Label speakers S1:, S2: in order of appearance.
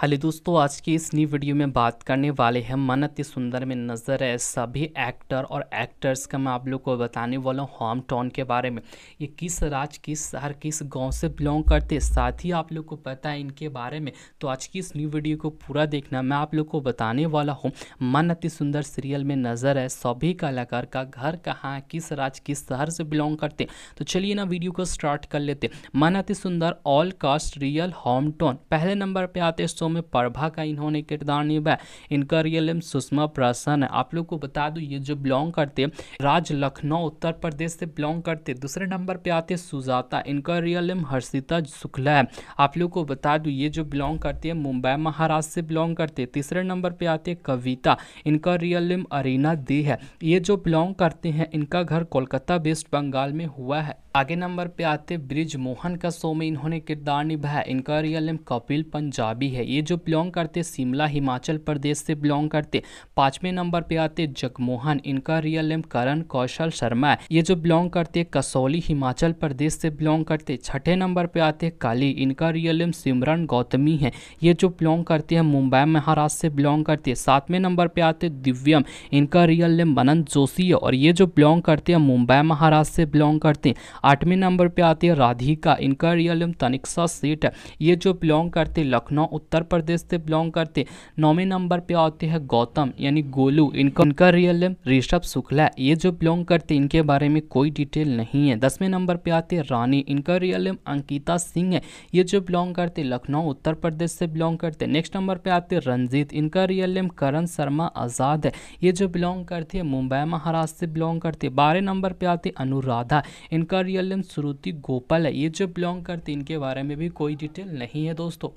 S1: hello दोस्तों आज की इस नई वीडियो में बात करने वाले हैं अति सुंदर में नज़र है सभी एक्टर और एक्टर्स का मैं आप लोग को बताने वाला हूँ होम टाउन के बारे में ये किस राज किस शहर किस गांव से बिलोंग करते हैं साथ ही आप लोग को पता है इनके बारे में तो आज की इस न्यू वीडियो को पूरा देखना मैं आप लोग को बताने वाला हूँ मन अति सुंदर सीरियल में नज़र है सभी कलाकार का घर कहाँ है किस राज किस शहर से बिलोंग करते तो चलिए ना वीडियो को स्टार्ट कर लेते मन अति सुंदर all cast real home town पहले नंबर पर आते हैं फिल्मों में प्रभा का इन्होंने किरदार निभाया इनका रियल नेम सुषमा प्रसन्न है आप लोग को बता दूँ ये जो बिलोंग करते राज लखनऊ उत्तर प्रदेश से बिलोंग करते दूसरे नंबर पर आते सुजाता इनका रियल नेम हर्षिता शुक्ला है आप लोग को बता दूँ ये जो बिलोंग करती है मुंबई महाराष्ट्र से बिलोंग करते तीसरे नंबर पर आते कविता इनका रियल नेम अरीना दी है ये जो बिलोंग करते हैं इनका घर कोलकाता वेस्ट बंगाल में हुआ है आगे नंबर पे आते ब्रिज मोहन का शो में इन्होंने किरदार निभाया इनका रियल नेम कपिल पंजाबी है ये ये जो बिलोंग करते शिमला हिमाचल प्रदेश से बिलोंग करते पांचवें नंबर पे आते जगमोहन इनका रियल नेम करण कौशल शर्मा है ये जो बिलोंग करते कसौली हिमाचल प्रदेश से बिलोंग करते छठे नंबर पे आते काली इनका रियल नेम सिमरन गौतमी है ये जो बिलोंग करते हैं मुंबई महाराष्ट्र से बिलोंग करते सातवें नंबर पे आते दिव्यम इनका रियल नेम बनंत जोशी है और ये जो बिलोंग करते हैं मुंबई महाराष्ट्र से बिलोंग करते हैं आठवें नंबर पे आते हैं राधिका इनका रियल नेम तनिक्सा सेठ है ये जो बिलोंग करते लखनऊ उत्तर प्रदेश से बिलोंग करते नौवें नंबर पे आते हैं गौतम यानी गोलू इनका इनका रियल नेम ऋषभ शुक्ला ये जो बिलोंग करते इनके बारे में कोई डिटेल नहीं है दसवें नंबर पे आते रानी इनका रियल नेम अंकिता सिंह है ये जो बिलोंग करते लखनऊ उत्तर प्रदेश से बिलोंग करते नेक्स्ट नंबर पे आते रंजीत इनका रियल नेम करण शर्मा आज़ाद है ये जो बिलोंग करते हैं मुंबई महाराष्ट्र से बिलोंग करते बारह नंबर पे आते अनुराधा इनका रियल नेम श्रुति गोपाल है ये जो बिलोंग करते इनके बारे में भी कोई डिटेल नहीं है दोस्तों